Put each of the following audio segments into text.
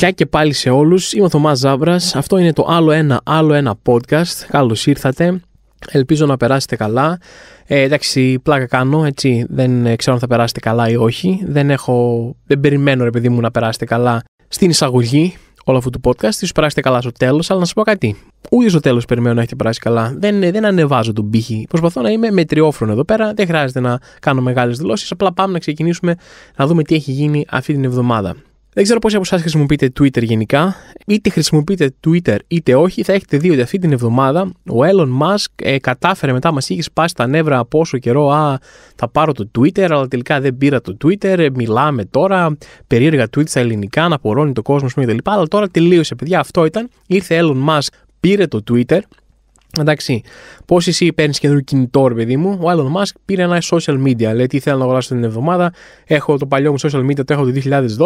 Γεια και πάλι σε όλους, είμαι ο Θωμάς Ζάβρας, αυτό είναι το άλλο ένα, άλλο ένα podcast, καλώς ήρθατε, ελπίζω να περάσετε καλά, ε, εντάξει πλάκα κάνω, έτσι, δεν ξέρω αν θα περάσετε καλά ή όχι, δεν έχω, δεν περιμένω ρε παιδί μου να περάσετε καλά στην εισαγωγή όλο αυτού του podcast, ίσως περάσετε καλά στο τέλος, αλλά να σας πω κάτι, ούτε στο τέλος περιμένω να έχετε περάσει καλά, δεν, δεν ανεβάζω τον πύχη, προσπαθώ να είμαι μετριόφρονο εδώ πέρα, δεν χρειάζεται να κάνω μεγάλες δηλώσεις, απλά πάμε να ξεκινήσουμε να δούμε τι έχει γίνει αυτή την εβδομάδα. Δεν ξέρω πόσοι από εσάς χρησιμοποιείτε Twitter γενικά. Είτε χρησιμοποιείτε Twitter είτε όχι, θα έχετε δει ότι αυτή την εβδομάδα ο Elon Musk ε, κατάφερε μετά, μας είχε σπάσει τα νεύρα από όσο καιρό. Α, θα πάρω το Twitter, αλλά τελικά δεν πήρα το Twitter. Ε, μιλάμε τώρα, περίεργα tweets στα ελληνικά, να απορώνει το κόσμος κτλ. Αλλά τώρα τελείωσε, παιδιά. Αυτό ήταν. Ήρθε Elon Musk, πήρε το Twitter, Εντάξει, πώς εσύ παίρνεις καινούριο κινητό, ρε παιδί μου. Ο Elon Μάσκ πήρε ένα social media. Λέει τι θέλω να αγοράσω την εβδομάδα. Έχω το παλιό μου social media, το έχω το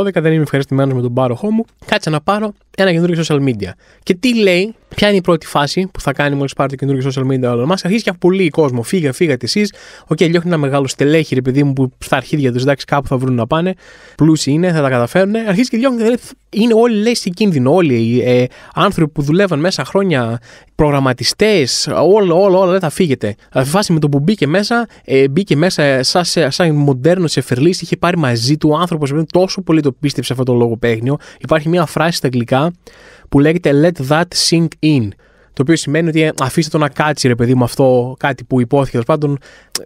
2012. Δεν είμαι ευχαριστημένος με τον πάροχό μου. Κάτσε να πάρω ένα καινούριο social media. Και τι λέει, Ποια είναι η πρώτη φάση που θα κάνει μόλις πάρει το καινούργιο social media όλων μας. Αρχίζει και πολύ κόσμο. Φύγα, φύγατε εσεί. Οκ, okay, λιώχνει ένα μεγάλο στελέχη, επειδή μου, που στα αρχίδια τους εντάξει κάπου θα βρουν να πάνε. Πλούσιοι είναι, θα τα καταφέρουν. Αρχίζει και λιώχνει. Δηλαδή, είναι όλοι λέει σε κίνδυνο. Όλοι οι ε, άνθρωποι που δουλεύαν μέσα χρόνια, προγραμματιστές, όλα, όλα όλα, δεν θα φύγετε. Φάση με το που μπήκε μέσα, ε, μπήκε μέσα σαν, σαν μοντέρνο εφερλή, είχε πάρει μαζί του ο άνθρωπο. Τόσο πολύ το πίστεψε αυτό το λόγο παίγνιο. Υπάρχει μια φράση στα αγγλικά που λέγεται Let that sink in. Το οποίο σημαίνει ότι ε, αφήστε το να κάτσει ρε παιδί μου αυτό, κάτι που υπόθηκε. Τέλος πάντων,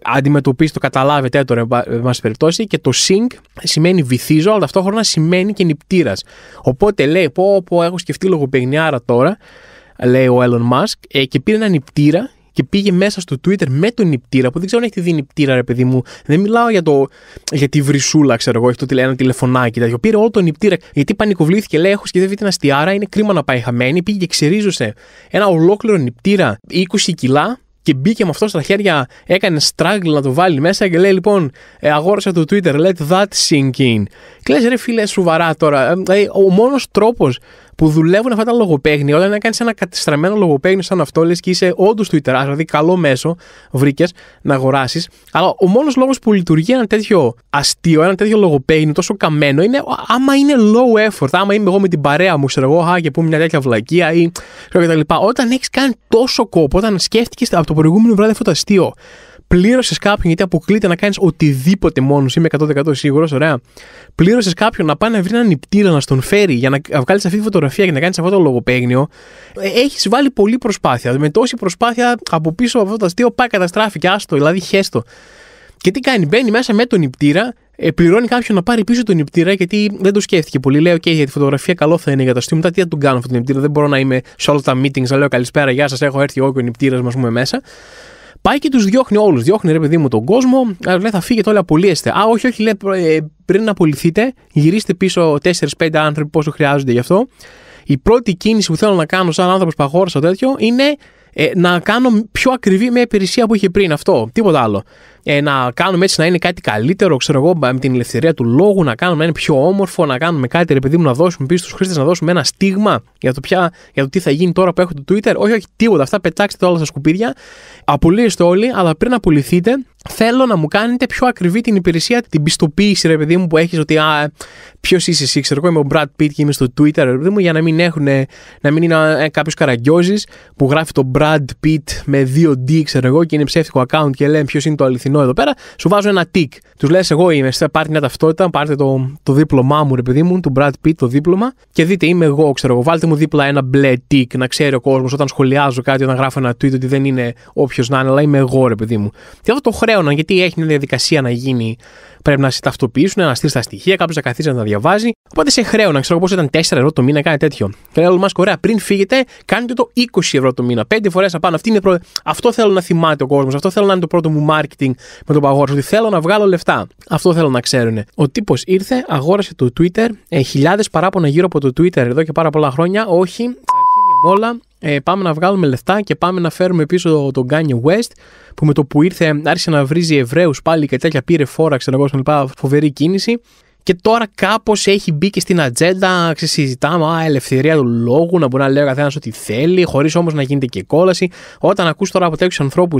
αντιμετωπίστε το, καταλάβετε το, ρε μα περιπτώσει. Και το sync σημαίνει βυθίζω, αλλά ταυτόχρονα σημαίνει και νυπτήρας. Οπότε λέει, πω, πω, έχω σκεφτεί λογοπαιγνιάρα τώρα, λέει ο Elon Musk, ε, και πήρε ένα νυπτήρα και πήγε μέσα στο Twitter με τον νηπτήρα που δεν ξέρω αν έχετε δει νηπτήρα, ρε παιδί μου. Δεν μιλάω για, το, για τη βρυσούλα, ξέρω εγώ, έχει το ένα τηλεφωνάκι. Τέτοιο. Πήρε όλο τον νηπτήρα γιατί πανικοβλήθηκε, λέει: Έχω σκεφτεί την αστιάρα, είναι κρίμα να πάει χαμένη. Πήγε και ξερίζωσε ένα ολόκληρο νηπτήρα 20 κιλά και μπήκε με αυτό στα χέρια, έκανε struggle να το βάλει μέσα και λέει λοιπόν ε, το Twitter, let that sink in. Και ρε φίλε σοβαρά τώρα, ε, ε, ο μόνος τρόπος που δουλεύουν αυτά τα λογοπαίγνια. Όταν κάνεις ένα κατεστραμμένο λογοπαίγνιο σαν αυτό, λες και είσαι όντως Twitter, δηλαδή καλό μέσο, βρήκες να αγοράσεις. Αλλά ο μόνος λόγος που λειτουργεί ένα τέτοιο αστείο, ένα τέτοιο λογοπαίγνιο τόσο καμένο είναι άμα είναι low effort, άμα είμαι εγώ με την παρέα μου, ξέρω εγώ, α, και πούμε μια τέτοια βλακεία ή κτλ. Όταν έχεις κάνει τόσο κόπο, όταν σκέφτηκες από το προηγούμενο βράδυ αυτό το αστείο, πλήρωσες κάποιον, γιατί αποκλείται να κάνεις οτιδήποτε μόνος, είμαι 100% σίγουρος, ωραία. Πλήρωσες κάποιον να πάει να βρει έναν νηπτήρα να στον φέρει για να βγάλεις αυτή τη φωτογραφία και να κάνεις αυτό το λογοπαίγνιο. Ε, Έχεις βάλει πολλή προσπάθεια. Με τόση προσπάθεια από πίσω από αυτό το αστείο πάει καταστράφηκε, άστο, δηλαδή χέστο. Και τι κάνει, μπαίνει μέσα με τον νυπτήρα ε, πληρώνει κάποιον να πάρει πίσω τον νηπτήρα γιατί δεν το σκέφτηκε πολύ. Λέει: okay, για τη φωτογραφία καλό θα είναι για τα τι θα τον κάνω αυτόν τον νηπτήρα. Δεν μπορώ να είμαι σε όλα τα meetings λέω καλησπέρα, γεια σας, έχω έρθει εγώ και ο νηπτήρας μας μέσα. Πάει και τους διώχνει όλους. Διώχνει ρε παιδί μου τον κόσμο. Ε, λέει θα φύγετε όλοι, απολύεστε. Α, όχι, όχι, λέει ε, πριν να απολυθείτε, γυρίστε πίσω 4-5 άνθρωποι πόσο χρειάζονται γι' αυτό. Η πρώτη κίνηση που θέλω να κάνω σαν άνθρωπος που αγόρασα τέτοιο είναι ε, να κάνω πιο ακριβή μια υπηρεσία που είχε πριν αυτό. Τίποτα άλλο. Ε, να κάνουμε έτσι να είναι κάτι καλύτερο, ξέρω εγώ, με την ελευθερία του λόγου, να κάνουμε να είναι πιο όμορφο, να κάνουμε κάτι, επειδή μου, να δώσουμε πίσω στους χρήστες, να δώσουμε ένα στίγμα για το, ποια, για το τι θα γίνει τώρα που έχω το Twitter. Όχι, όχι, τίποτα. Αυτά πετάξτε όλα στα σκουπίδια. Απολύεστε όλοι, αλλά πριν απολυθείτε, θέλω να μου κάνετε πιο ακριβή την υπηρεσία, την πιστοποίηση, ρε παιδί μου, που έχεις ότι ποιος είσαι εσύ, ξέρω εγώ, είμαι ο Brad Pitt και είμαι στο Twitter, ρε παιδί μου, για να μην, έχουν, να μην είναι ε, κάποιος καραγκιόζης που γράφει το Brad Pitt με 2D, ξέρω εγώ, και είναι ψεύτικο account και λένε ποιος είναι το αληθινό εδώ πέρα. Σου βάζω ένα tick. Τους λες, εγώ είμαι, πάρτε μια ταυτότητα, πάρτε το, το δίπλωμά μου, ρε παιδί μου, του Brad Pitt, το δίπλωμα και δείτε, είμαι εγώ, ξέρω εγώ. Βάλτε μου δίπλα ένα μπλε tick να ξέρει ο κόσμος όταν σχολιάζω κάτι, όταν γράφω ένα tweet ότι δεν είναι όποιος να είναι, αλλά είμαι εγώ, ρε παιδί μου. Και αυτό το χρέωναν γιατί έχει μια διαδικασία να γίνει. Πρέπει να σε ταυτοποιήσουν, να στείλεις τα στοιχεία, κάποιος να καθίσει να τα διαβάζει. Οπότε σε χρέωναν, ξέρω πώ ήταν 4 ευρώ το μήνα, κάτι τέτοιο. Και λέει, Μα ωραία, πριν φύγετε, κάνετε το 20 ευρώ το μήνα. 5 φορές απάνω. Αυτή είναι προ... Αυτό θέλω να θυμάται ο κόσμος. Αυτό θέλω να είναι το πρώτο μου marketing με τον παγόρος. Ότι θέλω να βγάλω λεφτά. Αυτό θέλω να ξέρουν. Ο τύπος ήρθε, αγόρασε το Twitter, ε, χιλιάδες παράπονα γύρω από το Twitter εδώ και πάρα πολλά χρόνια. Όχι, τα αρχίδια όλα ε, πάμε να βγάλουμε λεφτά και πάμε να φέρουμε πίσω τον Kanye West που με το που ήρθε άρχισε να βρίζει Εβραίους πάλι και τέτοια πήρε φόρα ξέρω εγώ φοβερή κίνηση και τώρα κάπως έχει μπει και στην ατζέντα, συζητάμε, α, ελευθερία του λόγου, να μπορεί να λέει ο καθένας ό,τι θέλει, χωρίς όμως να γίνεται και κόλαση. Όταν ακούς τώρα από τέτοιους ανθρώπους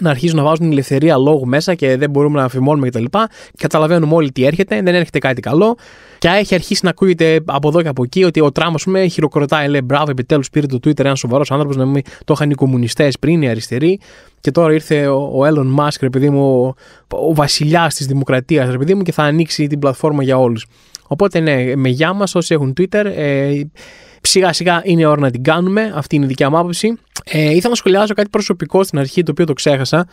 να αρχίζουν να βάζουν ελευθερία λόγου μέσα και δεν μπορούμε να αφημώνουμε κτλ. Καταλαβαίνουμε όλοι τι έρχεται, δεν έρχεται κάτι καλό. Και έχει αρχίσει να ακούγεται από εδώ και από εκεί ότι ο Τράμπ, πούμε, χειροκροτάει, λέει μπράβο, επιτέλους πήρε το Twitter ένα σοβαρός άνθρωπος, να μην το είχαν οι κομμουνιστές πριν, οι αριστεροί. Και τώρα ήρθε ο, Έλλον Elon επειδή μου, ο, βασιλιάς της δημοκρατίας, επειδή μου, και θα ανοίξει την πλατφόρμα για όλους. Οπότε, ναι, με γεια μας όσοι έχουν Twitter, ε, σιγά σιγά είναι ώρα να την κάνουμε. Αυτή είναι η δικιά μου άποψη. Ε, ήθελα να σχολιάσω κάτι προσωπικό στην αρχή, το οποίο το ξέχασα.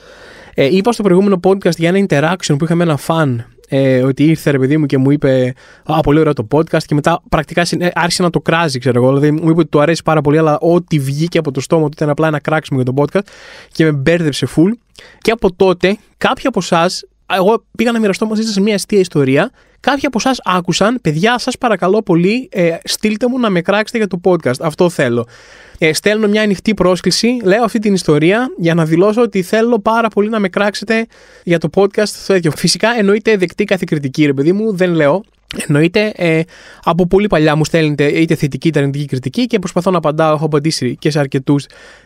Ε, είπα στο προηγούμενο podcast για ένα interaction που είχαμε ένα fan ε, ότι ήρθε ρε παιδί μου και μου είπε Α, πολύ ωραίο το podcast. Και μετά πρακτικά ε, άρχισε να το κράζει, ξέρω εγώ. Δηλαδή μου είπε ότι του αρέσει πάρα πολύ, αλλά ό,τι βγήκε από το στόμα του ήταν απλά ένα κράξιμο για το podcast. Και με μπέρδεψε full. Και από τότε, κάποιοι από εσάς εγώ πήγα να μοιραστώ μαζί σας μια αστεία ιστορία. Κάποιοι από εσάς άκουσαν, παιδιά, σας παρακαλώ πολύ, ε, στείλτε μου να με κράξετε για το podcast. Αυτό θέλω. Ε, στέλνω μια ανοιχτή πρόσκληση, λέω αυτή την ιστορία για να δηλώσω ότι θέλω πάρα πολύ να με κράξετε για το podcast στο τέτοιο. Φυσικά εννοείται δεκτή κάθε κριτική, ρε παιδί μου, δεν λέω. Εννοείται, ε, από πολύ παλιά μου στέλνετε είτε θετική είτε αρνητική κριτική και προσπαθώ να απαντάω. Έχω απαντήσει και σε αρκετούς.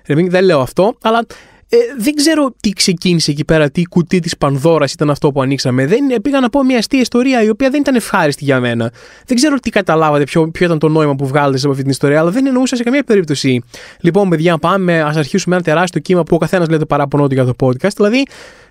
Δεν λέω αυτό, αλλά ε, δεν ξέρω τι ξεκίνησε εκεί πέρα, τι κουτί της Πανδώρας ήταν αυτό που ανοίξαμε. Δεν, ε, πήγα να πω μια αστεία ιστορία η οποία δεν ήταν ευχάριστη για μένα. Δεν ξέρω τι καταλάβατε, ποιο, ποιο ήταν το νόημα που βγάλετε από αυτή την ιστορία, αλλά δεν εννοούσα σε καμία περίπτωση. Λοιπόν, παιδιά, πάμε, ας αρχίσουμε ένα τεράστιο κύμα που ο καθένας λέει το παράπονο του για το podcast. Δηλαδή,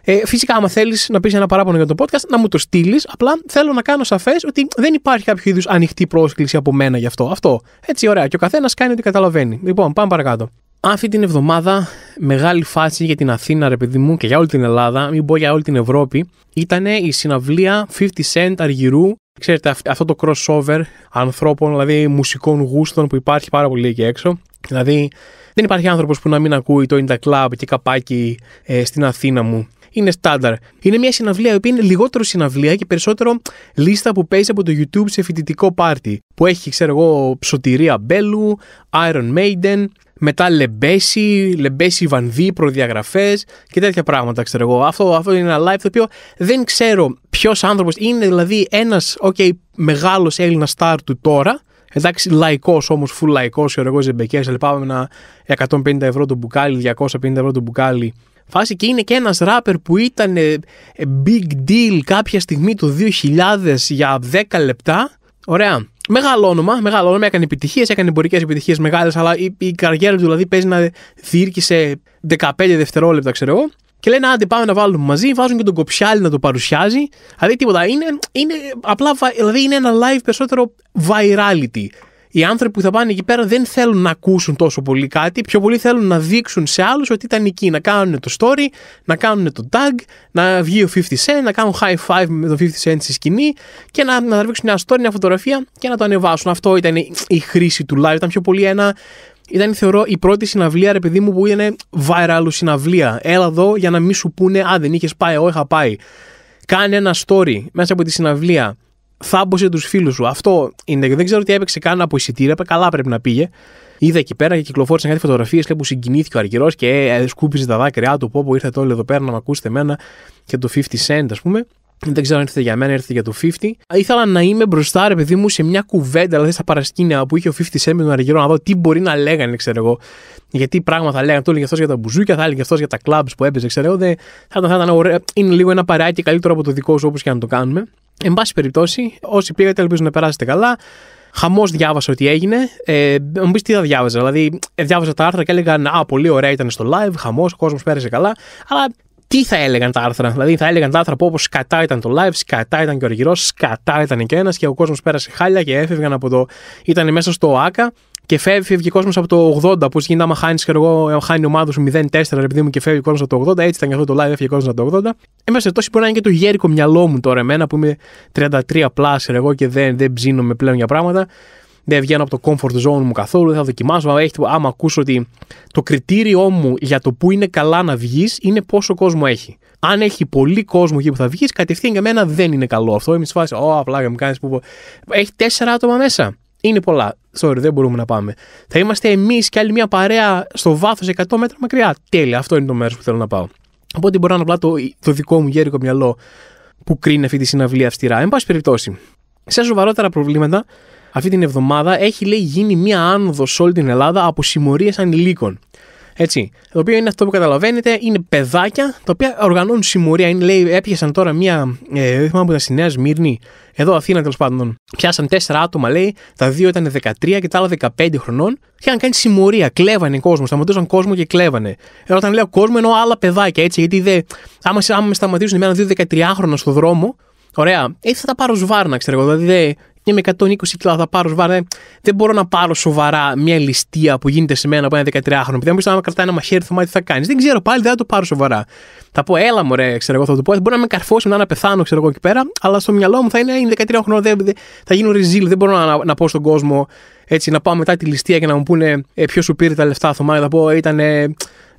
ε, φυσικά, άμα θέλεις να πεις ένα παράπονο για το podcast, να μου το στείλεις. Απλά θέλω να κάνω σαφές ότι δεν υπάρχει κάποιο είδους ανοιχτή πρόσκληση από μένα γι' αυτό. Αυτό. Έτσι, ωραία. Και ο καθένας κάνει ό,τι καταλαβαίνει. Λοιπόν, πάμε παρακάτω. Αυτή την εβδομάδα μεγάλη φάση για την Αθήνα, ρε παιδί μου, και για όλη την Ελλάδα, μην πω για όλη την Ευρώπη, ήταν η συναυλία 50 Cent Αργυρού. Ξέρετε, αυτό το crossover ανθρώπων, δηλαδή μουσικών γούστων που υπάρχει πάρα πολύ εκεί έξω. Δηλαδή, δεν υπάρχει άνθρωπος που να μην ακούει το In Club και καπάκι ε, στην Αθήνα μου είναι στάνταρ. Είναι μια συναυλία η είναι λιγότερο συναυλία και περισσότερο λίστα που παίζει από το YouTube σε φοιτητικό πάρτι. Που έχει, ξέρω εγώ, ψωτηρία Μπέλου, Iron Maiden, μετά λεμπέση, λεμπέση βανδί, προδιαγραφές και τέτοια πράγματα, ξέρω εγώ. Αυτό, αυτό είναι ένα live το οποίο δεν ξέρω ποιος άνθρωπος είναι, δηλαδή ένας okay, μεγάλος Έλληνας star του τώρα. Εντάξει, λαϊκός όμως, full λαϊκός, ξέρω εγώ, ζεμπεκές, αλλά πάμε ένα 150 ευρώ το μπουκάλι, 250 ευρώ το μπουκάλι φάση και είναι και ένας ράπερ που ήταν ε, ε, big deal κάποια στιγμή το 2000 για 10 λεπτά. Ωραία. Μεγάλο όνομα, μεγάλο όνομα, έκανε επιτυχίες, έκανε εμπορικές επιτυχίες μεγάλες, αλλά η, η καριέρα του δηλαδή παίζει να διήρκησε 15 δευτερόλεπτα, ξέρω εγώ. Και λένε, άντε πάμε να βάλουμε μαζί, βάζουν και τον κοψιάλι να το παρουσιάζει. Δηλαδή τίποτα, είναι, είναι απλά, δηλαδή είναι ένα live περισσότερο virality οι άνθρωποι που θα πάνε εκεί πέρα δεν θέλουν να ακούσουν τόσο πολύ κάτι, πιο πολύ θέλουν να δείξουν σε άλλους ότι ήταν εκεί. Να κάνουν το story, να κάνουν το tag, να βγει ο 50 Cent, να κάνουν high five με το 50 Cent στη σκηνή και να, να τραβήξουν μια story, μια φωτογραφία και να το ανεβάσουν. Αυτό ήταν η χρήση του live. Ήταν πιο πολύ ένα. Ήταν, θεωρώ, η πρώτη συναυλία, ρε παιδί μου, που ήταν viral συναυλία. Έλα εδώ για να μην σου πούνε, Α, δεν είχες πάει, Εγώ είχα πάει. Κάνε ένα story μέσα από τη συναυλία θάμπωσε τους φίλους σου. Αυτό είναι. Δεν ξέρω τι έπαιξε καν από εισιτήρια. Καλά πρέπει να πήγε. Είδα εκεί πέρα και κυκλοφόρησε κάτι φωτογραφίες και που συγκινήθηκε ο Αργυρός και ε, σκούπιζε τα δάκρυά του. Πω, ήρθε το όλο εδώ πέρα να με ακούσετε εμένα και το 50 cent, ας πούμε. Δεν ξέρω αν ήρθε για μένα, ήρθε για το 50. Ήθελα να είμαι μπροστά, ρε παιδί μου, σε μια κουβέντα, δηλαδή στα παρασκήνια που είχε ο 50 Cent με τον Αργυρό, να δω τι μπορεί να λέγανε, ξέρω εγώ. Γιατί πράγμα θα λέγανε. Το έλεγε αυτός για τα μπουζούκια, θα έλεγε αυτός για τα κλαμπ που έπαιζε, ξέρω εγώ. Δεν, θα, ήταν, θα ήταν ωραία. Είναι λίγο ένα παράκι καλύτερο από το δικό σου, όπως και αν το κάνουμε. Εν πάση περιπτώσει, όσοι πήγατε, ελπίζω να περάσετε καλά. Χαμός διάβασα ότι έγινε. Ε, μου πεις τι θα διάβαζα. Δηλαδή, ε, διάβαζα τα άρθρα και έλεγαν Α, πολύ ωραία ήταν στο live. Χαμός, ο κόσμος πέρασε καλά. Αλλά τι θα έλεγαν τα άρθρα. Δηλαδή, θα έλεγαν τα άρθρα που όπως σκατά ήταν το live, σκατά ήταν και ο Αργυρό, σκατά ήταν και ένας και ο κόσμος πέρασε χάλια και έφευγαν από το. ήταν μέσα στο ΟΑΚΑ και φεύγει, ο κόσμος από το 80. Πώ γίνεται άμα χάνεις, ξέρω εγώ, ε, χάνει ομάδα σου 0-4, επειδή μου και φεύγει ο κόσμος από το 80. Έτσι ήταν και αυτό το live, έφυγε ο κόσμος από το 80. Εν πάση μπορεί να είναι και το γέρικο μυαλό μου τώρα εμένα που είμαι 33 πλάσερ εγώ και δεν, δεν ψήνομαι πλέον για πράγματα. Δεν βγαίνω από το comfort zone μου καθόλου, δεν θα δοκιμάσω. Αλλά έχει, άμα ακούσω ότι το κριτήριό μου για το που είναι καλά να βγεις είναι πόσο κόσμο έχει. Αν έχει πολύ κόσμο εκεί που θα βγεις, κατευθείαν για μένα δεν είναι καλό αυτό. Είμαι στη Ω, απλά για μου κάνεις που. Έχει τέσσερα άτομα μέσα είναι πολλά. Sorry, δεν μπορούμε να πάμε. Θα είμαστε εμείς και άλλη μια παρέα στο βάθος 100 μέτρα μακριά. Τέλεια, αυτό είναι το μέρος που θέλω να πάω. Οπότε μπορώ να απλά το, το δικό μου γέρικο μυαλό που κρίνει αυτή τη συναυλία αυστηρά. Εν πάση περιπτώσει, σε σοβαρότερα προβλήματα, αυτή την εβδομάδα έχει λέει γίνει μία άνοδος σε όλη την Ελλάδα από συμμορίες ανηλίκων. Έτσι, το οποίο είναι αυτό που καταλαβαίνετε, είναι παιδάκια τα οποία οργανώνουν συμμορία. Είναι, λέει, έπιασαν τώρα μία. Ε, δεν θυμάμαι που ήταν στη Νέα Σμύρνη, εδώ Αθήνα τέλος πάντων. Πιάσαν τέσσερα άτομα, λέει, τα δύο ήταν 13 και τα άλλα 15 χρονών. Είχαν κάνει συμμορία, κλέβανε κόσμο, σταματούσαν κόσμο και κλέβανε. Ε, όταν λέω κόσμο, εννοώ άλλα παιδάκια, έτσι, γιατί δε, άμα, άμα με σταματήσουν εμένα δύο 13χρονα στο δρόμο, ωραία, έτσι θα τα πάρω σβάρνα, ξέρω εγώ. Δηλαδή, είμαι με 120 κιλά θα πάρω σοβαρά. Δεν μπορώ να πάρω σοβαρά μια ληστεία που γίνεται σε μένα από ένα 13χρονο. δεν μου πει να κρατάει ένα μαχαίρι, θα τι θα κάνεις. Δεν ξέρω πάλι, δεν θα το πάρω σοβαρά. Θα πω, έλα μου, ξέρω εγώ, θα το πω. Μπορεί να με καρφώσει, να, να πεθάνω, ξέρω εγώ εκεί πέρα, αλλά στο μυαλό μου θα είναι, «Ε, είναι 13χρονο, θα γίνω ρεζίλ, δεν μπορώ να, να, να πω στον κόσμο έτσι, να πάω μετά τη ληστεία και να μου πούνε ε, ποιος σου πήρε τα λεφτά, Θωμά, θα πω, ήταν ε, ε,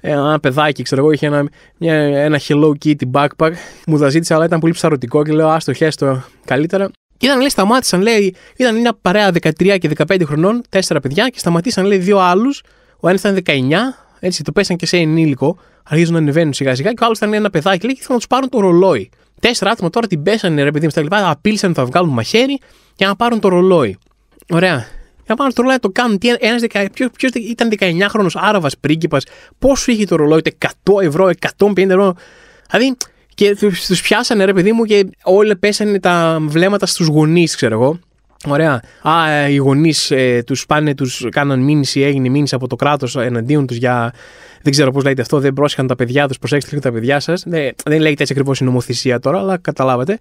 ένα παιδάκι, ξέρω εγώ, είχε ένα, μια, ένα Hello Kitty backpack, μου τα ζήτησε, αλλά ήταν πολύ ψαρωτικό και λέω, άστο, χέστο, καλύτερα. Και ήταν λέει, σταμάτησαν, λέει, ήταν μια παρέα 13 και 15 χρονών, τέσσερα παιδιά, και σταματήσαν, λέει, δύο άλλους. Ο ένας ήταν 19, έτσι, το πέσαν και σε ενήλικο, αρχίζουν να ανεβαίνουν σιγά-σιγά, και ο άλλος ήταν ένα παιδάκι, λέει, και ήθελαν να τους πάρουν το ρολόι. Τέσσερα άτομα τώρα την πέσανε, ρε παιδί μου, στα λοιπά, απείλησαν να τα βγάλουν μαχαίρι για να πάρουν το ρολόι. Ωραία. Για να πάρουν το ρολόι το κάνουν. Τι, ποιος, ήταν χρόνος άραβας πρίγκιπας, πόσο είχε το ρολόι, 100 ευρώ, 150 ευρώ. Δηλαδή, και τους πιάσανε, ρε παιδί μου, και όλοι πέσανε τα βλέμματα στους γονείς, ξέρω εγώ. Ωραία. Α, ε, οι γονείς ε, τους πάνε, τους κάναν μήνυση, έγινε μήνυση από το κράτος εναντίον τους για δεν ξέρω πώς λέγεται αυτό, δεν πρόσεχαν τα παιδιά τους, προσέξτε λίγο τα παιδιά σας. Δεν, ναι. δεν λέγεται έτσι ακριβώς η νομοθεσία τώρα, αλλά καταλάβατε.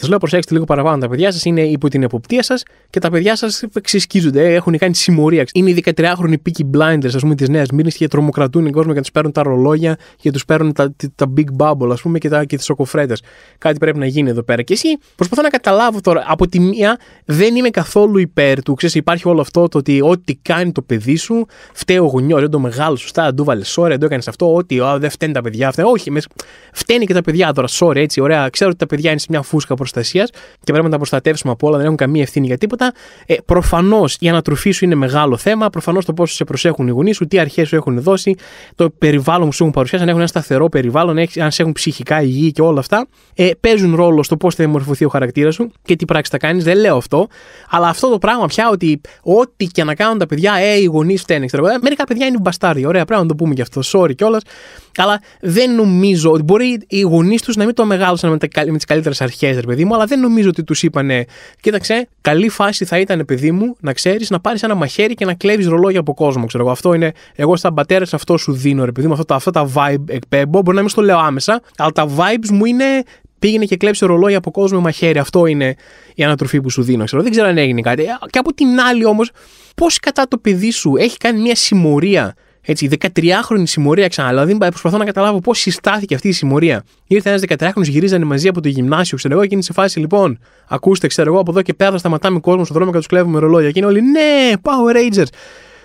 Σα λέω προσέξτε λίγο παραπάνω τα παιδιά σας, είναι υπό την εποπτεία σας και τα παιδιά σας ξεσκίζονται, ε, έχουν κάνει συμμορία. Είναι οι 13χρονοι πίκη Blinders, ας πούμε, της Νέας μήνυση και τρομοκρατούν τον κόσμο και τους παίρνουν τα ρολόγια και τους παίρνουν τα, τα Big Bubble, ας πούμε, και, τα, και τις οκοφρέτε. Κάτι πρέπει να γίνει εδώ πέρα. Και εσύ προσπαθώ να καταλάβω τώρα, από τη μία δεν είμαι καθόλου υπέρ του, Ξέρεις, υπάρχει όλο αυτό το ότι ό,τι κάνει το παιδί σου, φταίει ο γονιός, δεν το μεγάλο σωστά, αν του βάλε sorry, το έκανες αυτό, ότι α, δεν φταίνουν τα παιδιά αυτά. Όχι, μες, φταίνει και τα παιδιά τώρα, sorry, έτσι, ωραία. Ξέρω ότι τα παιδιά είναι σε μια φούσκα προστασίας και πρέπει να τα προστατεύσουμε από όλα, δεν έχουν καμία ευθύνη για τίποτα. Ε, Προφανώς η ανατροφή σου είναι μεγάλο θέμα, προφανώς το πόσο σε προσέχουν οι γονείς σου, τι αρχές σου έχουν δώσει, το περιβάλλον που σου έχουν παρουσιάσει, αν έχουν ένα σταθερό περιβάλλον, αν σε έχουν ψυχικά υγιή και όλα αυτά. Ε, παίζουν ρόλο στο πώς θα διαμορφωθεί ο χαρακτήρας σου και τι πράξη θα κάνεις, δεν λέω αυτό, αλλά αυτό το πράγμα πια ότι ό,τι και να κάνουν τα παιδιά, ε, οι γονείς φταίνε. Μερικά παιδιά είναι μπαστάρι, ωραία, πράγμα να το πούμε κι αυτό, sorry κιόλας. Αλλά δεν νομίζω ότι μπορεί οι γονείς τους να μην το μεγάλωσαν με, με τις καλύτερες αρχές, ρε παιδί μου, αλλά δεν νομίζω ότι τους είπανε. Κοίταξε, καλή φάση θα ήταν, παιδί μου, να ξέρεις να πάρεις ένα μαχαίρι και να κλέβεις ρολόγια από κόσμο. Ξέρω, αυτό είναι, εγώ στα πατέρα αυτό σου δίνω, ρε παιδί μου, αυτά, τα vibe εκπέμπω. Μπορεί να μην στο λέω άμεσα, αλλά τα vibes μου είναι πήγαινε και κλέψε ρολόγια από κόσμο με μαχαίρι. Αυτό είναι η ανατροφή που σου δίνω. Ξέρω. Δεν ξέρω αν έγινε κάτι. Και από την άλλη όμως, πώς κατά το παιδί σου έχει κάνει μια συμμορία έτσι, 13χρονη συμμορία ξαναλέω. Δεν δηλαδή, προσπαθώ να καταλάβω πώς συστάθηκε αυτή η συμμορία. Ήρθε ένας 13χρονο, γυρίζανε μαζί από το γυμνάσιο, ξέρω εγώ, και είναι σε φάση λοιπόν. Ακούστε, ξέρω εγώ, από εδώ και πέρα θα σταματάμε κόσμο στον δρόμο και τους κλέβουμε ρολόγια. Και είναι όλοι, ναι, Power Rangers.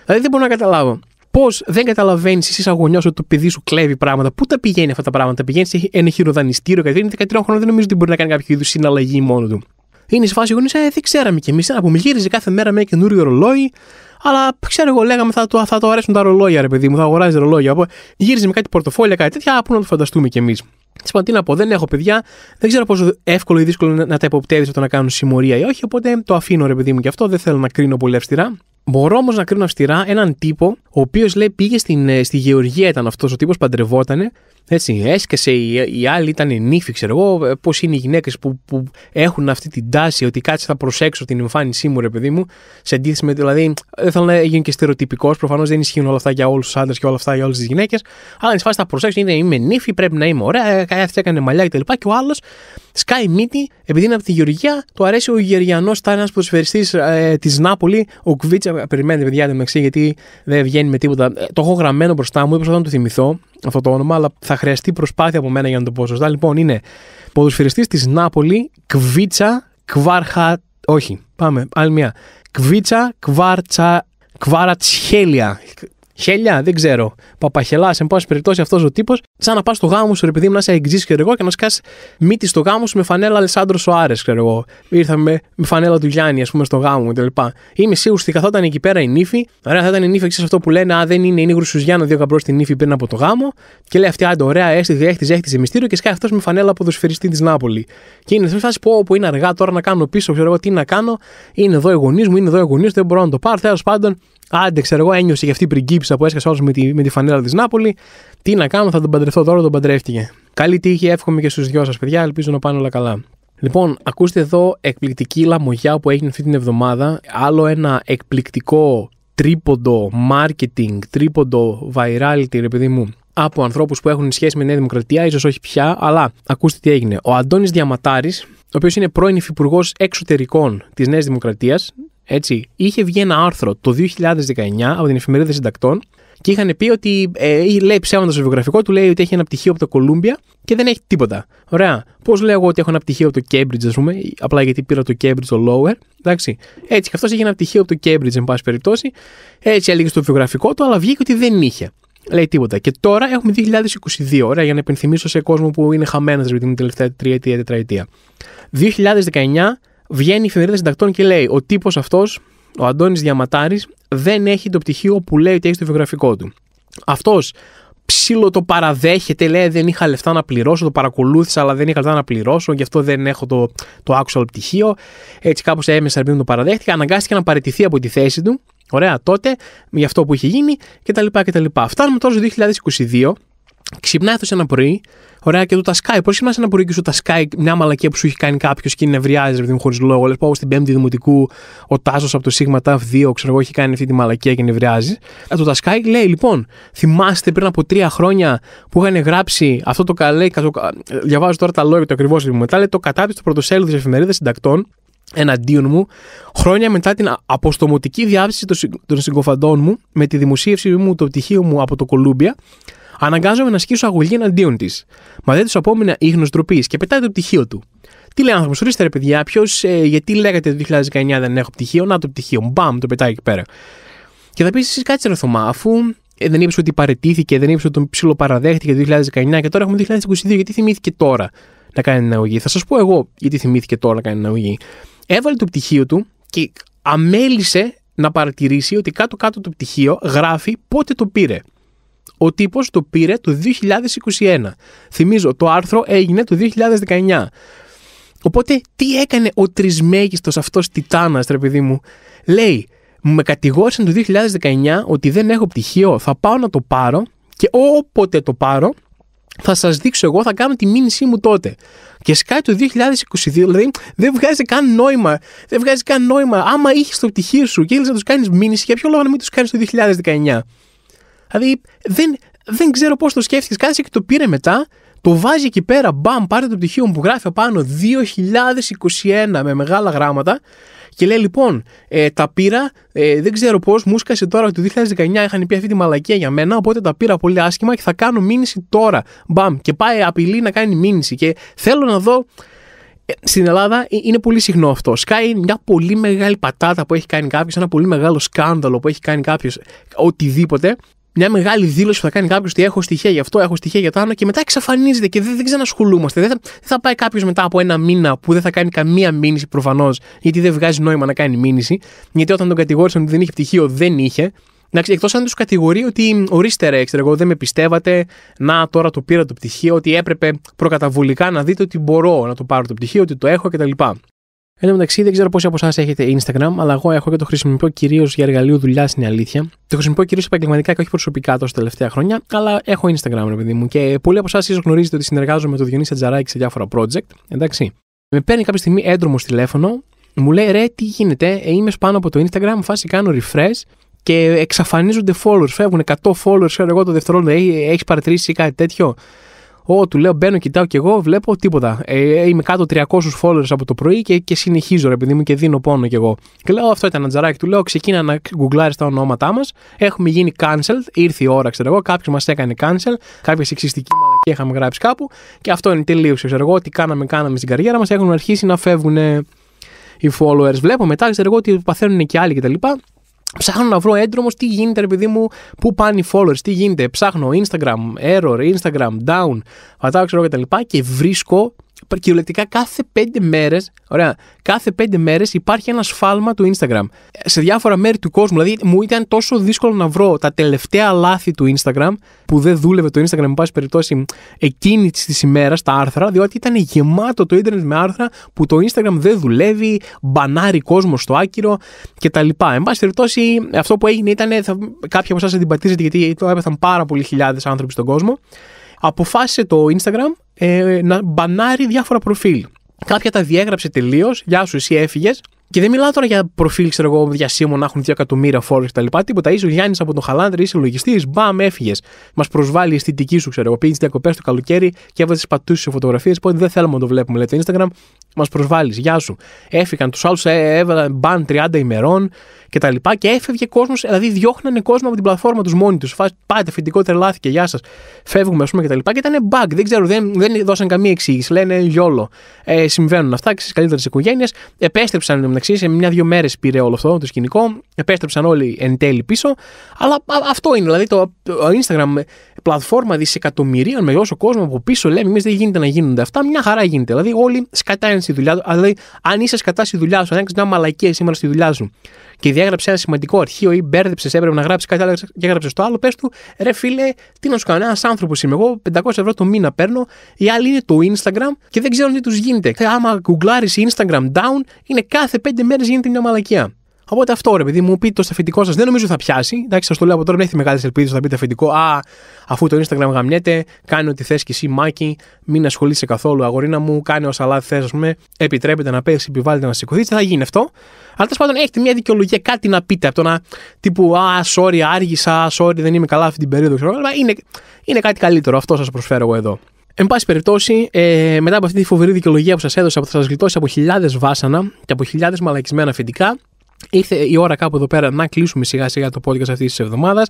Δηλαδή δεν μπορώ να καταλάβω. Πώς δεν καταλαβαίνεις εσύ σαν γονιός ότι το παιδί σου κλέβει πράγματα, πού τα πηγαίνει αυτά τα πράγματα, πηγαίνεις σε ένα χειροδανιστήριο, γιατί είναι 13 χρόνια, δεν νομίζω ότι μπορεί να κάνει κάποιο είδους συναλλαγή μόνο του. Είναι σε φάση γονεί, ε, δεν ξέραμε κι εμείς. Να που μιλήριζε κάθε μέρα με ένα καινούριο ρολόι, αλλά ξέρω εγώ, λέγαμε θα, το, θα το αρέσουν τα ρολόγια, ρε παιδί μου, θα αγοράζεις ρολόγια. Γύριζε με κάτι πορτοφόλια, κάτι τέτοια, α, πού να το φανταστούμε κι εμείς. Τι πω, τι να πω, δεν έχω παιδιά, δεν ξέρω πόσο εύκολο ή δύσκολο να, να τα υποπτεύεις όταν να κάνουν συμμορία ή όχι, οπότε το αφήνω ρε παιδί μου και αυτό, δεν θέλω να κρίνω πολύ αυστηρά. Μπορώ όμως να κρίνω αυστηρά έναν τύπο ο οποίος λέει πήγε στην, ε, στη Γεωργία, ήταν αυτός ο τύπος, παντρευότανε. Έτσι, έσκεσε, οι, οι άλλοι ήταν νύφοι, ξέρω εγώ. Ε, Πώς είναι οι γυναίκες που, που έχουν αυτή την τάση ότι κάτσε θα προσέξω την εμφάνισή μου, ρε παιδί μου. Σε αντίθεση με, δηλαδή, δεν θέλω να γίνω και στερεοτυπικός. Προφανώς δεν ισχύουν όλα αυτά για όλους τους άντρες και όλα αυτά για όλες τις γυναίκες. Αλλά εν φάση θα προσέξω, είναι, είμαι νύφη, πρέπει να είμαι ωραία. Ε, Κάθε έκανε μαλλιά κτλ. Και, και ο άλλος σκάει μύτη, επειδή είναι από τη Γεωργία, του αρέσει ο Γεωργιανός, ήταν ένας προσφερειστή ε, της Νάπολη. Ο Κβίτσα, περιμένετε, παιδιά, δεν με γιατί δεν βγαίνει με ε, Το έχω γραμμένο μπροστά μου, ήθελα να το θυμηθώ αυτό το όνομα, αλλά θα χρειαστεί προσπάθεια από μένα για να το πω σωστά. Λοιπόν, είναι ποδοσφαιριστής της Νάπολη, Κβίτσα Κβάρχα. Όχι, πάμε, άλλη μια. Κβίτσα Κβάρτσα. Κβάρατσχέλια χέλια, δεν ξέρω. Παπαχελάς, εν πάση περιπτώσει αυτός ο τύπος, σαν να πας στο γάμο σου, επειδή ήμουν μου, να είσαι εξή, ξέρω εγώ, και να σκάσει μύτη στο γάμο σου με φανέλα Αλεσάνδρο Σοάρες, ξέρω εγώ. Ήρθαμε με φανέλα του Γιάννη, ας πούμε, στο γάμο μου κτλ. Είμαι σίγουρος ότι καθόταν εκεί πέρα η νύφη. Ωραία, θα ήταν η νύφη εξή αυτό που λένε, Α, δεν είναι, είναι γρουσουζιάνο δύο καμπρό στην νύφη πριν από το γάμο. Και λέει αυτή, Άντε, ωραία, έστει, έχτιζε, έχτιζε μυστήριο και σκάει αυτός με φανέλα από το σφυριστή της Νάπολη. Και είναι σε φάση που είναι αργά τώρα να κάνω πίσω, ξέρω εγώ τι να κάνω. Είναι εδώ οι γονείς μου, είναι εδώ οι γονείς, δεν μπορώ να το πάρω. Τέλος πάντων, Άντε, ξέρω εγώ, ένιωσε για αυτή η πριγκίπισσα που έσκασε όλος με τη, με τη φανέλα της Νάπολη. Τι να κάνω, θα τον παντρευτώ τώρα, τον παντρεύτηκε. Καλή τύχη, εύχομαι και στους δυο σας, παιδιά. Ελπίζω να πάνε όλα καλά. Λοιπόν, ακούστε εδώ εκπληκτική λαμογιά που έγινε αυτή την εβδομάδα. Άλλο ένα εκπληκτικό τρίποντο marketing, τρίποντο virality, ρε παιδί μου, από ανθρώπους που έχουν σχέση με τη Νέα Δημοκρατία, ίσως όχι πια, αλλά ακούστε τι έγινε. Ο Αντώνης Διαματάρης, ο οποίος είναι πρώην υφυπουργός εξωτερικών της Νέας Δημοκρατίας, έτσι, είχε βγει ένα άρθρο το 2019 από την εφημερίδα συντακτών και είχαν πει ότι ε, λέει ψέματα στο βιογραφικό του, λέει ότι έχει ένα πτυχίο από το Κολούμπια και δεν έχει τίποτα. Ωραία. Πώς λέω εγώ ότι έχω ένα πτυχίο από το Cambridge, ας πούμε, απλά γιατί πήρα το Cambridge το lower. Εντάξει. Έτσι, και αυτός είχε ένα πτυχίο από το Cambridge, εν πάση περιπτώσει. Έτσι έλεγε στο βιογραφικό του, αλλά βγήκε ότι δεν είχε. Λέει τίποτα. Και τώρα έχουμε 2022, ωραία, για να υπενθυμίσω σε κόσμο που είναι χαμένος με την τελευταία τριετία, τετραετία. 2019 βγαίνει η εφημερίδα συντακτών και λέει: Ο τύπος αυτός, ο Αντώνης Διαματάρης, δεν έχει το πτυχίο που λέει ότι έχει στο βιογραφικό του. Αυτός ψήλο το παραδέχεται, λέει δεν είχα λεφτά να πληρώσω, το παρακολούθησα αλλά δεν είχα λεφτά να πληρώσω, γι' αυτό δεν έχω το, το actual πτυχίο. Έτσι κάπως έμεσα μου το παραδέχτηκε, αναγκάστηκε να παραιτηθεί από τη θέση του, ωραία τότε, με αυτό που είχε γίνει κτλ. κτλ. Φτάνουμε τώρα στο 2022, ξυπνάει σε ένα πρωί, ωραία, και του τα σκάει. Πώ ξυπνά ένα πρωί και σου τα σκάει μια μαλακία που σου έχει κάνει κάποιος και νευριάζει, επειδή μου χωρίς λόγο. Λες πω στην Πέμπτη Δημοτικού, ο Τάσος από το Σίγμα ΤΑΦ 2, ξέρω εγώ, έχει κάνει αυτή τη μαλακία και νευριάζει. Ε, του τα σκάει, λέει, λοιπόν, θυμάστε πριν από τρία χρόνια που είχαν γράψει αυτό το καλέ. Το... Διαβάζω τώρα τα λόγια του ακριβώς μου. Μετά λέει το κατάπιστο πρωτοσέλιδο της εφημερίδας συντακτών εναντίον μου, χρόνια μετά την αποστομωτική διάψηση των συγκοφαντών μου με τη δημοσίευση μου το πτυχίο μου από το Κολούμπια, Αναγκάζομαι να σκίσω αγωγή εναντίον της. Μα δεν του απόμενα ίχνος ντροπής και πετάει το πτυχίο του. Τι λέει άνθρωπος, ορίστε ρε παιδιά, ποιος, ε, γιατί λέγατε το 2019 δεν έχω πτυχίο, να το πτυχίο, μπαμ, το πετάει εκεί πέρα. Και θα πεις εσύ κάτσε ρε Θωμά, αφού ε, δεν είπες ότι παρετήθηκε, δεν είπες ότι τον ψιλοπαραδέχτηκε το 2019 και τώρα έχουμε 2022, γιατί θυμήθηκε τώρα να κάνει την αγωγή. Θα σας πω εγώ γιατί θυμήθηκε τώρα να κάνει την αγωγή. Έβαλε το πτυχίο του και αμέλησε να παρατηρήσει ότι κάτω-κάτω το πτυχίο γράφει πότε το πήρε. Ο τύπος το πήρε το 2021. Θυμίζω, το άρθρο έγινε το 2019. Οπότε, τι έκανε ο τρισμέγιστος αυτός τιτάνας, ρε παιδί μου. Λέει, με κατηγόρησαν το 2019 ότι δεν έχω πτυχίο, θα πάω να το πάρω και όποτε το πάρω θα σας δείξω εγώ, θα κάνω τη μήνυσή μου τότε. Και σκάει το 2022, δηλαδή δεν βγάζει καν νόημα. Δεν βγάζει καν νόημα. Άμα είχες το πτυχίο σου και ήθελες να τους κάνεις μήνυση, για ποιο λόγο να μην τους κάνεις το 2019. Δηλαδή δεν, δεν ξέρω πώς το σκέφτηκες. Κάτσε και το πήρε μετά, το βάζει εκεί πέρα. Μπαμ, πάρε το πτυχίο μου που γράφει απάνω 2021 με μεγάλα γράμματα. Και λέει λοιπόν, ε, τα πήρα, ε, δεν ξέρω πώς, μου σκάσε τώρα το 2019. Είχαν πει αυτή τη μαλακία για μένα, οπότε τα πήρα πολύ άσχημα και θα κάνω μήνυση τώρα. Μπαμ, και πάει απειλή να κάνει μήνυση. Και θέλω να δω ε, στην Ελλάδα ε, είναι πολύ συχνό αυτό. Σκάει μια πολύ μεγάλη πατάτα που έχει κάνει κάποιος, ένα πολύ μεγάλο σκάνδαλο που έχει κάνει κάποιος, οτιδήποτε μια μεγάλη δήλωση που θα κάνει κάποιος ότι έχω στοιχεία για αυτό, έχω στοιχεία για το άλλο και μετά εξαφανίζεται και δεν, δεν ξανασχολούμαστε. Δεν θα, δεν θα πάει κάποιος μετά από ένα μήνα που δεν θα κάνει καμία μήνυση προφανώς, γιατί δεν βγάζει νόημα να κάνει μήνυση. Γιατί όταν τον κατηγόρησαν ότι δεν είχε πτυχίο, δεν είχε. εκτός αν τους κατηγορεί ότι ορίστε ρε, ξέρω εγώ, δεν με πιστεύατε. Να, τώρα το πήρα το πτυχίο, ότι έπρεπε προκαταβολικά να δείτε ότι μπορώ να το πάρω το πτυχίο, ότι το έχω κτλ. Εν τω μεταξύ, δεν ξέρω πόσοι από εσάς έχετε Instagram, αλλά εγώ έχω και το χρησιμοποιώ κυρίως για εργαλείο δουλειά, είναι αλήθεια. Το χρησιμοποιώ κυρίως επαγγελματικά και όχι προσωπικά τόσο τα τελευταία χρόνια, αλλά έχω Instagram, ρε παιδί μου. Και πολλοί από εσάς ίσως γνωρίζετε ότι συνεργάζομαι με τον Διονύση Ατζαράκη σε διάφορα project, εντάξει. Με παίρνει κάποια στιγμή έντρομο τηλέφωνο, μου λέει ρε, τι γίνεται, ε, είμαι πάνω από το Instagram, φάση κάνω refresh και εξαφανίζονται followers, φεύγουν 100 followers, ξέρω εγώ το δευτερόλεπτο, ε, έχεις παρατηρήσει κάτι τέτοιο. Ω, του λέω, μπαίνω, κοιτάω και εγώ, βλέπω τίποτα. Ε, ε είμαι κάτω 300 followers από το πρωί και, συνεχίζω, ρε παιδί μου, και δίνω πόνο κι εγώ. Και λέω, αυτό ήταν ένα τζαράκι. Του λέω, ξεκίνα να γκουγκλάρεις τα ονόματά μας. Έχουμε γίνει cancelled, ήρθε η ώρα, ξέρω εγώ. Κάποιος μας έκανε cancel, κάποια σεξιστική μαλακή είχαμε γράψει κάπου. Και αυτό είναι τελείωσε, ξέρω εγώ. Τι κάναμε, κάναμε στην καριέρα μας. Έχουν αρχίσει να φεύγουν οι followers. Βλέπω μετά, ξέρω εγώ, ότι παθαίνουν και άλλοι κτλ. Ψάχνω να βρω έντρομος τι γίνεται, επειδή μου, πού πάνε οι followers, τι γίνεται. Ψάχνω Instagram, error, Instagram, down, πατάω ξέρω κτλ. Και, και βρίσκω κυριολεκτικά κάθε πέντε μέρες, ωραία, κάθε πέντε μέρες υπάρχει ένα σφάλμα του Instagram. Σε διάφορα μέρη του κόσμου. Δηλαδή, μου ήταν τόσο δύσκολο να βρω τα τελευταία λάθη του Instagram, που δεν δούλευε το Instagram, εν πάση περιπτώσει, εκείνη της ημέρας, τα άρθρα, διότι ήταν γεμάτο το Ιντερνετ με άρθρα που το Instagram δεν δουλεύει, μπανάρει κόσμο στο άκυρο κτλ. Εν πάση περιπτώσει, αυτό που έγινε ήταν. Θα, κάποιοι από εσάς αντιπατίζετε, γιατί το πάρα πολλοί χιλιάδες άνθρωποι στον κόσμο. Αποφάσισε το Instagram ε, να μπανάρει διάφορα προφίλ. Κάποια τα διέγραψε τελείως, γεια σου, εσύ έφυγες, και δεν μιλάω τώρα για προφίλ, ξέρω εγώ, διασύμων να έχουν 2 εκατομμύρια followers κτλ. Τίποτα. Είσαι ο Γιάννης από τον Χαλάνδρη, είσαι λογιστής, μπαμ, έφυγες. Μας προσβάλλει η αισθητική σου, ξέρω εγώ. Πήγες διακοπές το καλοκαίρι και έβαζες πατούσες σε φωτογραφίες. Οπότε δεν θέλουμε να το βλέπουμε, λέει το Instagram. Μας προσβάλλεις, γεια σου. Έφυγαν τους άλλους, ε, έβαλαν μπαν 30 ημερών κτλ. Και, και έφευγε κόσμος, δηλαδή διώχνανε κόσμο από την πλατφόρμα τους μόνοι τους. Πάτε φοιτητικό τρελάθηκε, γεια σας. Φεύγουμε, ας πούμε κτλ. Και, και ήταν bug, δεν ξέρω, δεν, δεν δώσαν καμία εξήγηση. Λένε γιόλο. Ε, συμβαίνουν αυτά, στις καλύτερες οικογένειες. Επέστρεψαν σε μια-δύο μέρες πήρε όλο αυτό το σκηνικό. Επέστρεψαν όλοι εν τέλει πίσω. Αλλά αυτό είναι. Δηλαδή το Instagram πλατφόρμα δισεκατομμυρίων με όσο κόσμο από πίσω λέμε: Εμείς δεν γίνεται να γίνονται αυτά. Μια χαρά γίνεται. Δηλαδή, όλοι σκατά στη δουλειά του. Δηλαδή, αν είσαι σκατά στη δουλειά σου, αν έχεις μια μαλακία σήμερα στη δουλειά σου και διάγραψε ένα σημαντικό αρχείο ή μπέρδεψες, έπρεπε να γράψεις κάτι άλλο και έγραψες το άλλο, πες του, ρε φίλε, τι να σου κάνω. Ένας άνθρωπος είμαι εγώ, 500 ευρώ το μήνα παίρνω. Οι άλλοι είναι το Instagram και δεν ξέρουν τι τους γίνεται. Άμα γκουγκλάρεις Instagram down, είναι κάθε 5 μέρες γίνεται μια μαλακία. Οπότε αυτό ρε παιδί μου, πείτε το στα αφεντικό σας. Δεν νομίζω θα πιάσει. Εντάξει, σας το λέω από τώρα, δεν έχει μεγάλες ελπίδες να πείτε αφεντικό. Α, αφού το Instagram γαμιέται, κάνε ό,τι θες κι εσύ, Μάκη, μην ασχολείσαι καθόλου, αγορίνα μου, κάνει όσα λάθη θες, ας πούμε. Επιτρέπεται να πέσει, επιβάλλεται να σηκωθεί, θα γίνει αυτό. Αλλά τέλος πάντων έχετε μια δικαιολογία, κάτι να πείτε από το να τύπου Α, sorry, άργησα, sorry, δεν είμαι καλά αυτή την περίοδο. Ξέρω, αλλά είναι, είναι κάτι καλύτερο. Αυτό σας προσφέρω εγώ εδώ. Εν πάση περιπτώσει, ε, μετά από αυτή τη φοβερή δικαιολογία που σας έδωσα, που θα σας γλιτώσει από χιλιάδες βάσανα και από χιλιάδες μαλακισμένα αφεντικά, Ήρθε η ώρα κάπου εδώ πέρα να κλείσουμε σιγά σιγά το podcast αυτής της εβδομάδας.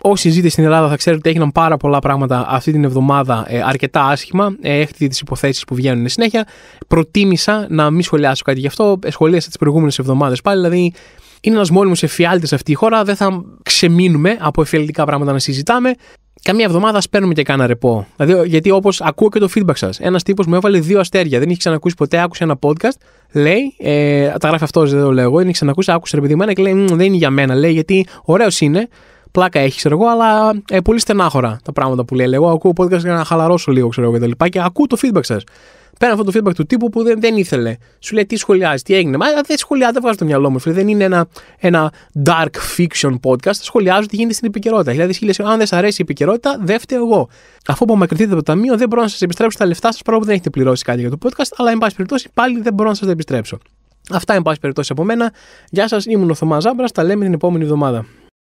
Όσοι ζείτε στην Ελλάδα θα ξέρετε ότι έγιναν πάρα πολλά πράγματα αυτή την εβδομάδα ε, αρκετά άσχημα. Ε, έχετε τις υποθέσεις που βγαίνουν συνέχεια. Προτίμησα να μην σχολιάσω κάτι γι' αυτό. Ε, σχολίασα τις προηγούμενες εβδομάδες πάλι. Δηλαδή, είναι ένας μόνιμος εφιάλτης αυτή η χώρα. Δεν θα ξεμείνουμε από εφιαλτικά πράγματα να συζητάμε. Καμία εβδομάδα παίρνουμε και κάνα ρεπό. Δηλαδή, γιατί όπως ακούω και το feedback σας. Ένας τύπος μου έβαλε δύο αστέρια. Δεν είχε ξανακούσει ποτέ, άκουσε ένα podcast λέει, ε, τα γράφει αυτό, δεν το λέω εγώ, είναι ξανακούσει, άκουσε ρε παιδί μου, και λέει, δεν είναι για μένα, λέει, γιατί ωραίος είναι, πλάκα έχει, ξέρω εγώ, αλλά ε, πολύ στενάχωρα τα πράγματα που λέει. Εγώ ακούω podcast για να χαλαρώσω λίγο, ξέρω εγώ τα Και, και ακούω το feedback σας. Πέρα αυτό το feedback του τύπου που δεν, δεν ήθελε. Σου λέει τι σχολιάζει, τι έγινε. Μα δεν σχολιάζει, δεν βγάζει το μυαλό μου. Δεν είναι ένα, ένα dark fiction podcast. σχολιάζω τι γίνεται στην επικαιρότητα. Δηλαδή, λέει, αν δεν σα αρέσει η επικαιρότητα, δε φταίω εγώ. Αφού απομακρυνθείτε από το ταμείο, δεν μπορώ να σας επιστρέψω τα λεφτά σας παρόλο που δεν έχετε πληρώσει κάτι για το podcast. Αλλά, εν πάση περιπτώσει, πάλι δεν μπορώ να σας επιστρέψω. Αυτά, εν πάση περιπτώσει, από μένα. Γεια σας, ήμουν ο Θωμάς Ζάμπρας. Τα λέμε την επόμενη εβδομάδα.